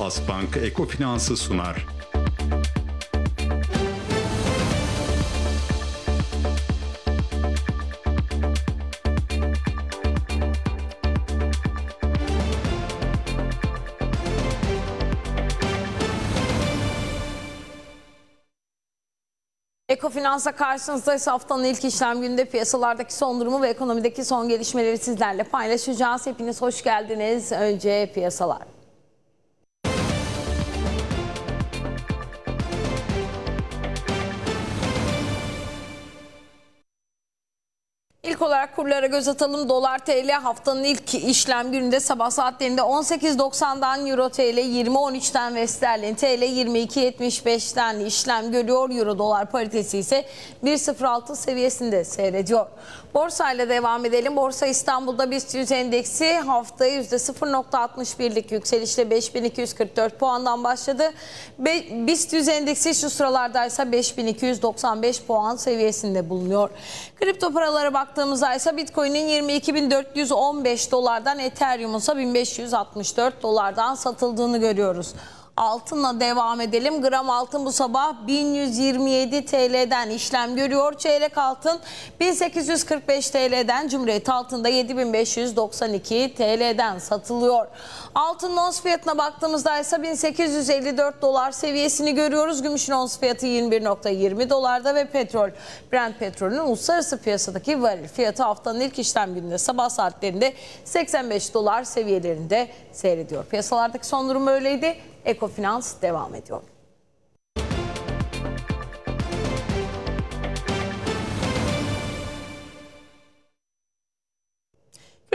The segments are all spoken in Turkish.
Asbank Ekofinans'ı sunar. Ekofinansa karşınızdayız. Haftanın ilk işlem gününde piyasalardaki son durumu ve ekonomideki son gelişmeleri sizlerle paylaşacağız. Hepiniz hoş geldiniz. Önce piyasalar. olarak kurlara göz atalım. Dolar TL haftanın ilk işlem gününde sabah saatlerinde 18.90'dan Euro TL 20.13'ten ve sterlin TL 22.75'ten işlem görüyor. Euro dolar paritesi ise 1.06 seviyesinde seyrediyor. Borsayla devam edelim. Borsa İstanbul'da BIST 100 endeksi haftaya %0.61'lik yükselişle 5244 puandan başladı. BIST 100 endeksi şu sıralarda ise 5295 puan seviyesinde bulunuyor. Kripto paralara baktığımızda ise Bitcoin'in 22415 dolardan Ethereum'un ise 1564 dolardan satıldığını görüyoruz. Altınla devam edelim. Gram altın bu sabah 1127 TL'den işlem görüyor. Çeyrek altın 1845 TL'den Cumhuriyet altında 7592 TL'den satılıyor. Altın ons fiyatına baktığımızda ise 1854 dolar seviyesini görüyoruz. Gümüşün ons fiyatı 21.20 dolarda ve petrol Brent petrolünün uluslararası piyasadaki varil fiyatı haftanın ilk işlem gününde sabah saatlerinde 85 dolar seviyelerinde seyrediyor. Piyasalardaki son durum öyleydi. Ekofinans devam ediyor.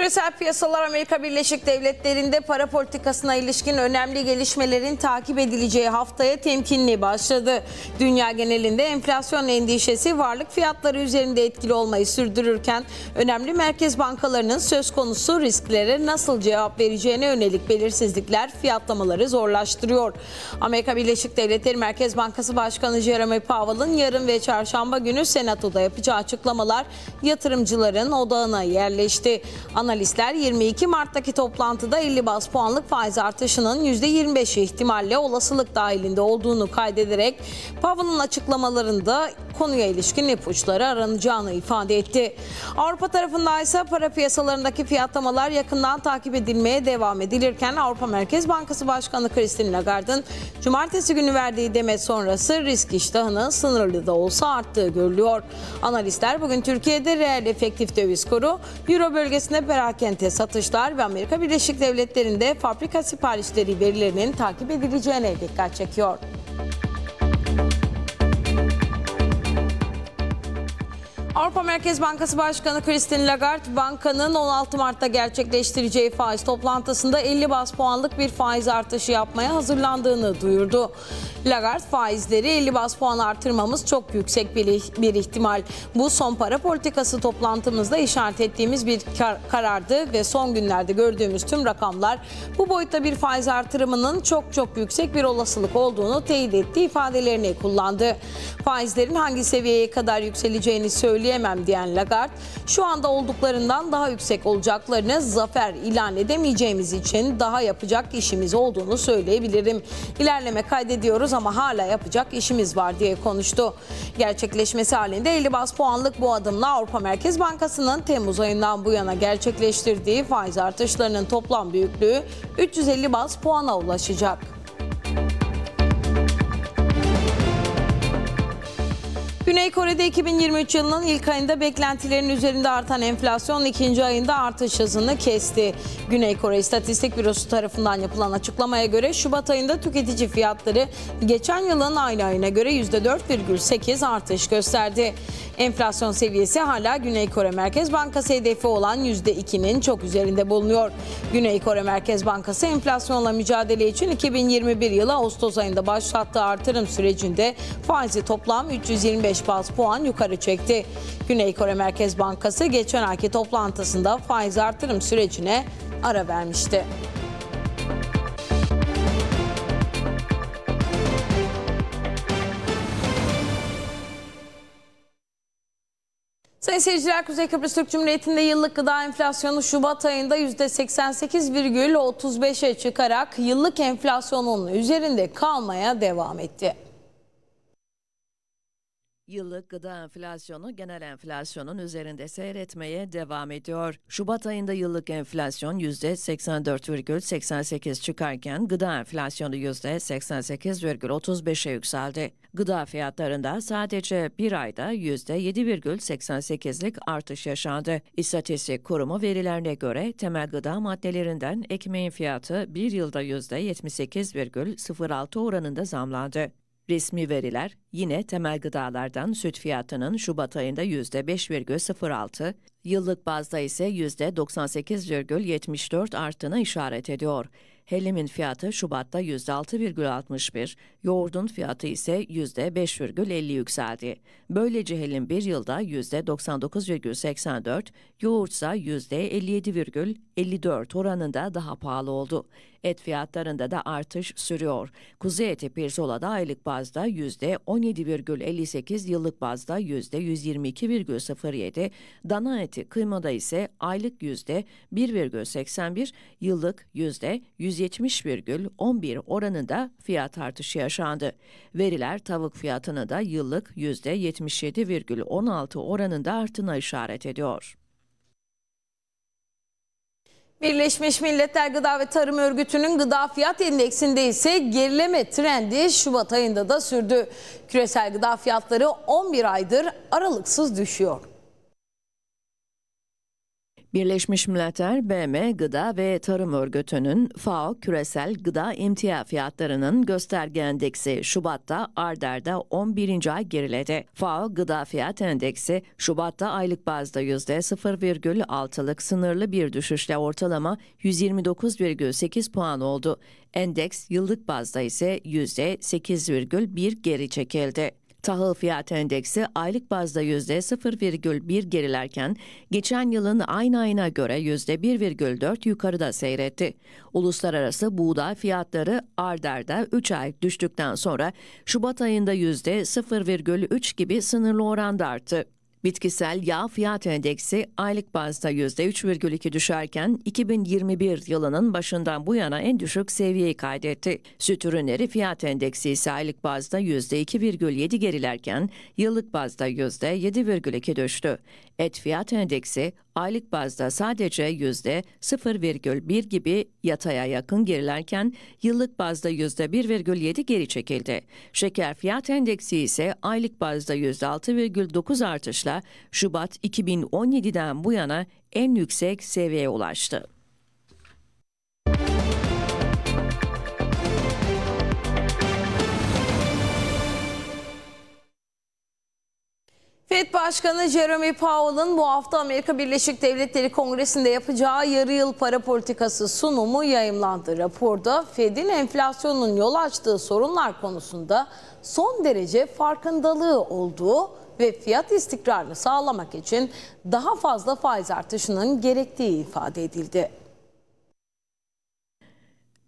Küresel piyasalar Amerika Birleşik Devletleri'nde para politikasına ilişkin önemli gelişmelerin takip edileceği haftaya temkinli başladı. Dünya genelinde enflasyon endişesi varlık fiyatları üzerinde etkili olmayı sürdürürken önemli merkez bankalarının söz konusu risklere nasıl cevap vereceğine yönelik belirsizlikler fiyatlamaları zorlaştırıyor. Amerika Birleşik Devletleri Merkez Bankası Başkanı Jeremy Powell'ın yarın ve çarşamba günü Senato'da yapacağı açıklamalar yatırımcıların odağına yerleşti. Analiz Analistler 22 Mart'taki toplantıda 50 bas puanlık faiz artışının %25'i ihtimalle olasılık dahilinde olduğunu kaydederek Powell'ın açıklamalarında konuya ilişkin ipuçları aranacağını ifade etti. Avrupa tarafında ise para piyasalarındaki fiyatlamalar yakından takip edilmeye devam edilirken Avrupa Merkez Bankası Başkanı Christine Lagarde'ın cumartesi günü verdiği demet sonrası risk iştahının sınırlı da olsa arttığı görülüyor. Analistler bugün Türkiye'de reel efektif döviz kuru, Euro bölgesinde perakende satışlar ve Amerika Birleşik Devletleri'nde fabrika siparişleri verilerinin takip edileceğine dikkat çekiyor. Avrupa Merkez Bankası Başkanı Christine Lagarde bankanın 16 Mart'ta gerçekleştireceği faiz toplantısında 50 bas puanlık bir faiz artışı yapmaya hazırlandığını duyurdu. Lagarde faizleri 50 bas puan artırmamız çok yüksek bir, ihtimal. Bu son para politikası toplantımızda işaret ettiğimiz bir kar, karardı ve son günlerde gördüğümüz tüm rakamlar bu boyutta bir faiz artırımının çok çok yüksek bir olasılık olduğunu teyit ettiği ifadelerini kullandı. Faizlerin hangi seviyeye kadar yükseleceğini söyledi söyleyemem diyen Lagarde, şu anda olduklarından daha yüksek olacaklarını zafer ilan edemeyeceğimiz için daha yapacak işimiz olduğunu söyleyebilirim. İlerleme kaydediyoruz ama hala yapacak işimiz var diye konuştu. Gerçekleşmesi halinde 50 bas puanlık bu adımla Avrupa Merkez Bankası'nın Temmuz ayından bu yana gerçekleştirdiği faiz artışlarının toplam büyüklüğü 350 bas puana ulaşacak. Güney Kore'de 2023 yılının ilk ayında beklentilerin üzerinde artan enflasyon ikinci ayında artış hızını kesti. Güney Kore İstatistik Bürosu tarafından yapılan açıklamaya göre Şubat ayında tüketici fiyatları geçen yılın aynı ayına göre %4,8 artış gösterdi. Enflasyon seviyesi hala Güney Kore Merkez Bankası hedefi olan %2'nin çok üzerinde bulunuyor. Güney Kore Merkez Bankası enflasyonla mücadele için 2021 yılı Ağustos ayında başlattığı artırım sürecinde faizi toplam 325 baz puan yukarı çekti. Güney Kore Merkez Bankası geçen ayki toplantısında faiz artırım sürecine ara vermişti. Sayın seyirciler Kuzey Kıbrıs Türk Cumhuriyeti'nde yıllık gıda enflasyonu Şubat ayında %88,35'e çıkarak yıllık enflasyonun üzerinde kalmaya devam etti. Yıllık gıda enflasyonu genel enflasyonun üzerinde seyretmeye devam ediyor. Şubat ayında yıllık enflasyon %84,88 çıkarken gıda enflasyonu %88,35'e yükseldi. Gıda fiyatlarında sadece bir ayda %7,88'lik artış yaşandı. İstatistik Kurumu verilerine göre temel gıda maddelerinden ekmeğin fiyatı bir yılda %78,06 oranında zamlandı. Resmi veriler yine temel gıdalardan süt fiyatının Şubat ayında %5,06, yıllık bazda ise %98,74 arttığını işaret ediyor. Helimin fiyatı Şubat'ta %6,61, yoğurdun fiyatı ise %5,50 yükseldi. Böylece helim bir yılda %99,84, yoğurtsa %57,54 oranında daha pahalı oldu. Et fiyatlarında da artış sürüyor. Kuzu eti pirzolada aylık bazda %17,58, yıllık bazda %122,07, dana eti kıymada ise aylık %1,81, yıllık %170,11 oranında fiyat artışı yaşandı. Veriler tavuk fiyatını da yıllık %77,16 oranında artına işaret ediyor. Birleşmiş Milletler Gıda ve Tarım Örgütü'nün gıda fiyat endeksinde ise gerileme trendi Şubat ayında da sürdü. Küresel gıda fiyatları 11 aydır aralıksız düşüyor. Birleşmiş Milletler, BM Gıda ve Tarım Örgütü'nün FAO Küresel Gıda İmtia Fiyatlarının Gösterge Endeksi Şubat'ta Arder'de 11. ay geriledi. FAO Gıda Fiyat Endeksi Şubat'ta aylık bazda %0,6'lık sınırlı bir düşüşle ortalama 129,8 puan oldu. Endeks yıllık bazda ise %8,1 geri çekildi. Tahıl fiyat endeksi aylık bazda %0,1 gerilerken geçen yılın aynı ayına göre %1,4 yukarıda seyretti. Uluslararası buğday fiyatları ardarda 3 ay düştükten sonra Şubat ayında %0,3 gibi sınırlı oranda arttı. Bitkisel yağ fiyat endeksi aylık bazda %3,2 düşerken 2021 yılının başından bu yana en düşük seviyeyi kaydetti. Süt ürünleri fiyat endeksi ise aylık bazda %2,7 gerilerken yıllık bazda %7,2 düştü. Et fiyat endeksi aylık bazda sadece yüzde 0,1 gibi yataya yakın gerilerken yıllık bazda yüzde 1,7 geri çekildi. Şeker fiyat endeksi ise aylık bazda yüzde 6,9 artışla Şubat 2017'den bu yana en yüksek seviyeye ulaştı. FED Başkanı Jeremy Powell'ın bu hafta Amerika Birleşik Devletleri Kongresi'nde yapacağı yarı yıl para politikası sunumu yayımlandı. Raporda FED'in enflasyonun yol açtığı sorunlar konusunda son derece farkındalığı olduğu ve fiyat istikrarını sağlamak için daha fazla faiz artışının gerektiği ifade edildi.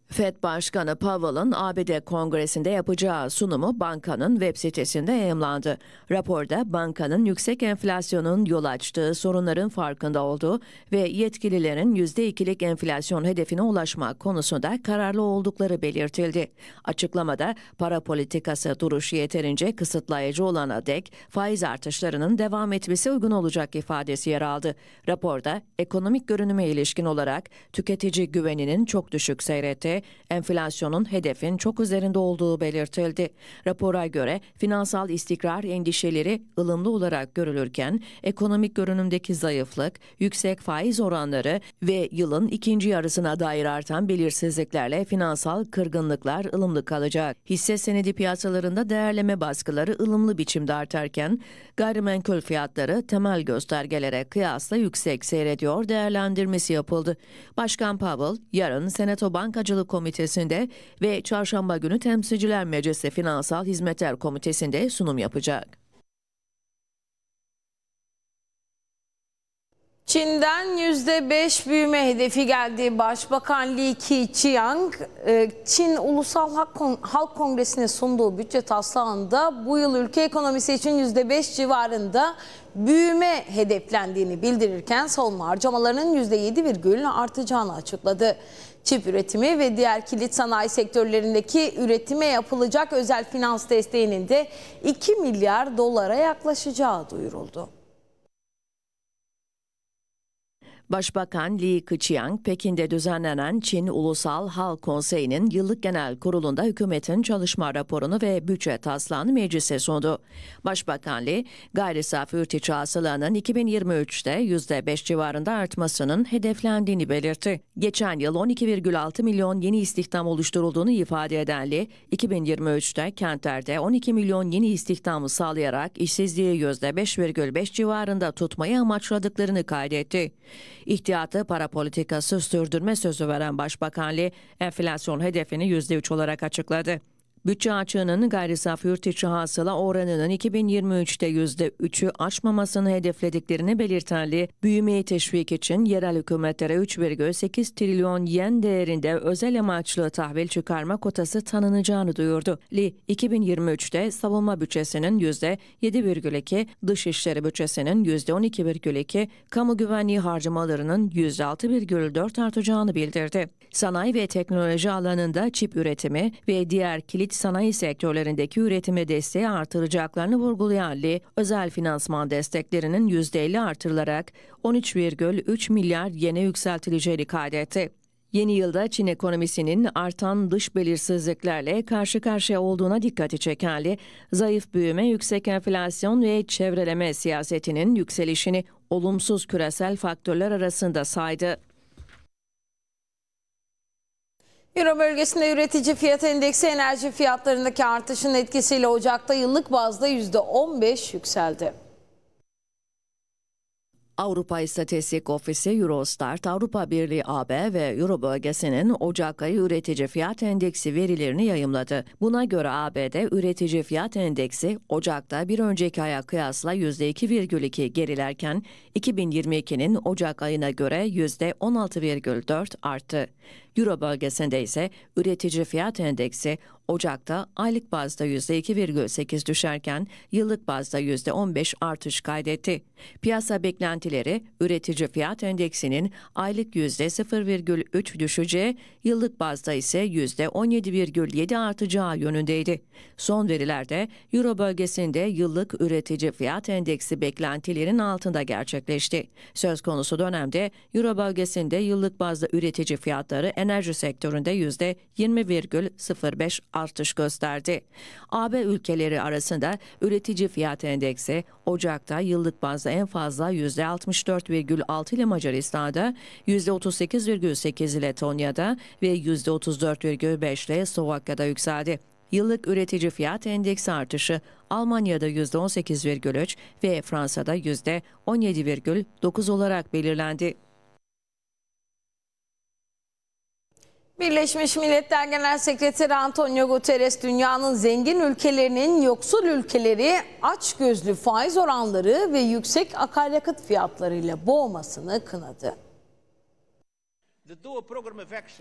FED Başkanı Powell'ın ABD Kongresi'nde yapacağı sunumu bankanın web sitesinde yayımlandı. Raporda bankanın yüksek enflasyonun yol açtığı sorunların farkında olduğu ve yetkililerin %2'lik enflasyon hedefine ulaşmak konusunda kararlı oldukları belirtildi. Açıklamada para politikası duruşu yeterince kısıtlayıcı olana dek faiz artışlarının devam etmesi uygun olacak ifadesi yer aldı. Raporda ekonomik görünüme ilişkin olarak tüketici güveninin çok düşük seyretti enflasyonun hedefin çok üzerinde olduğu belirtildi. Rapora göre finansal istikrar endişeleri ılımlı olarak görülürken ekonomik görünümdeki zayıflık, yüksek faiz oranları ve yılın ikinci yarısına dair artan belirsizliklerle finansal kırgınlıklar ılımlı kalacak. Hisse senedi piyasalarında değerleme baskıları ılımlı biçimde artarken gayrimenkul fiyatları temel göstergelere kıyasla yüksek seyrediyor değerlendirmesi yapıldı. Başkan Powell yarın Senato Bankacılık Komitesi'nde ve çarşamba günü Temsilciler Meclisi Finansal Hizmetler Komitesi'nde sunum yapacak. Çin'den %5 büyüme hedefi geldi. Başbakan Li Keqiang, e, Çin Ulusal Halk Kongresi'ne sunduğu bütçe taslağında bu yıl ülke ekonomisi için %5 civarında büyüme hedeflendiğini bildirirken savunma harcamalarının %7,1 artacağını açıkladı çip üretimi ve diğer kilit sanayi sektörlerindeki üretime yapılacak özel finans desteğinin de 2 milyar dolara yaklaşacağı duyuruldu. Başbakan Li Keqiang, Pekin'de düzenlenen Çin Ulusal Halk Konseyi'nin yıllık genel kurulunda hükümetin çalışma raporunu ve bütçe taslağını meclise sundu. Başbakan Li, gayri safi yurt içi hasılanın 2023'te %5 civarında artmasının hedeflendiğini belirtti. Geçen yıl 12,6 milyon yeni istihdam oluşturulduğunu ifade eden Li, 2023'te kentlerde 12 milyon yeni istihdamı sağlayarak işsizliği %5,5 civarında tutmayı amaçladıklarını kaydetti. İhtiyatı para politikası sürdürme sözü veren Başbakan Lee, enflasyon hedefini %3 olarak açıkladı. Bütçe açığının gayri saf yurt içi hasıla oranının 2023'te %3'ü aşmamasını hedeflediklerini belirterli, büyümeyi teşvik için yerel hükümetlere 3,8 trilyon yen değerinde özel amaçlı tahvil çıkarma kotası tanınacağını duyurdu. Li, 2023'te savunma bütçesinin %7,2, dışişleri bütçesinin %12,2, kamu güvenliği harcamalarının %6,4 artacağını bildirdi. Sanayi ve teknoloji alanında çip üretimi ve diğer kilit sanayi sektörlerindeki üretime desteği artıracaklarını vurgulayan Li, özel finansman desteklerinin %50 artırılarak 13,3 milyar yene yükseltileceğini kaydetti. Yeni yılda Çin ekonomisinin artan dış belirsizliklerle karşı karşıya olduğuna dikkati çeken Li, zayıf büyüme, yüksek enflasyon ve çevreleme siyasetinin yükselişini olumsuz küresel faktörler arasında saydı. Euro bölgesinde üretici fiyat endeksi enerji fiyatlarındaki artışın etkisiyle Ocak'ta yıllık bazda %15 yükseldi. Avrupa İstatistik Ofisi Eurostat, Avrupa Birliği AB ve Euro bölgesinin Ocak ayı üretici fiyat endeksi verilerini yayımladı. Buna göre AB'de üretici fiyat endeksi Ocak'ta bir önceki aya kıyasla %2,2 gerilerken 2022'nin Ocak ayına göre %16,4 arttı. Euro bölgesinde ise üretici fiyat endeksi Ocak'ta aylık bazda %2,8 düşerken yıllık bazda %15 artış kaydetti. Piyasa beklentileri üretici fiyat endeksinin aylık %0,3 düşeceği, yıllık bazda ise %17,7 artacağı yönündeydi. Son verilerde Euro bölgesinde yıllık üretici fiyat endeksi beklentilerin altında gerçekleşti. Söz konusu dönemde Euro bölgesinde yıllık bazda üretici fiyatları en enerji sektöründe %20,05 artış gösterdi. AB ülkeleri arasında üretici fiyat endeksi Ocak'ta yıllık bazda en fazla %64,6 ile Macaristan'da, %38,8 ile Tonya'da ve %34,5 ile Slovakya'da yükseldi. Yıllık üretici fiyat endeksi artışı Almanya'da %18,3 ve Fransa'da %17,9 olarak belirlendi. Birleşmiş Milletler Genel Sekreteri Antonio Guterres dünyanın zengin ülkelerinin yoksul ülkeleri açgözlü faiz oranları ve yüksek akaryakıt fiyatlarıyla boğmasını kınadı.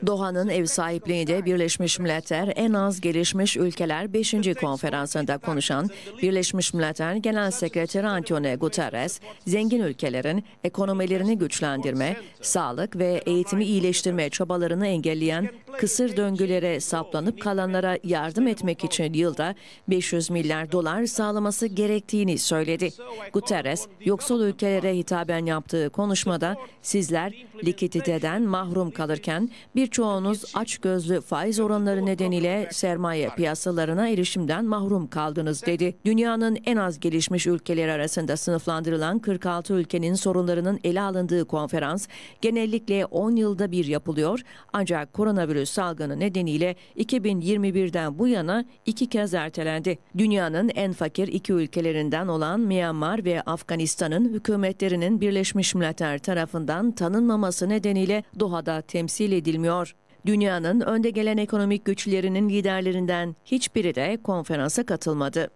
Doha'nın ev sahipliğinde Birleşmiş Milletler en az gelişmiş ülkeler 5. konferansında konuşan Birleşmiş Milletler Genel Sekreteri Antonio Guterres, zengin ülkelerin ekonomilerini güçlendirme, sağlık ve eğitimi iyileştirme çabalarını engelleyen kısır döngülere saplanıp kalanlara yardım etmek için yılda 500 milyar dolar sağlaması gerektiğini söyledi. Guterres, yoksul ülkelere hitaben yaptığı konuşmada sizler likiditeden mahrum mahrum kalırken birçoğunuz aç açgözlü faiz oranları nedeniyle sermaye piyasalarına erişimden mahrum kaldınız dedi. Dünyanın en az gelişmiş ülkeleri arasında sınıflandırılan 46 ülkenin sorunlarının ele alındığı konferans genellikle 10 yılda bir yapılıyor ancak koronavirüs salgını nedeniyle 2021'den bu yana iki kez ertelendi. Dünyanın en fakir iki ülkelerinden olan Myanmar ve Afganistan'ın hükümetlerinin Birleşmiş Milletler tarafından tanınmaması nedeniyle Doha'da dünyada temsil edilmiyor. Dünyanın önde gelen ekonomik güçlerinin liderlerinden hiçbiri de konferansa katılmadı.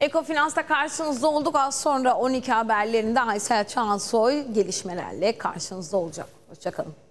Ekofinans'ta karşınızda olduk. Az sonra 12 haberlerinde Aysel Çansoy gelişmelerle karşınızda olacak. Hoşçakalın.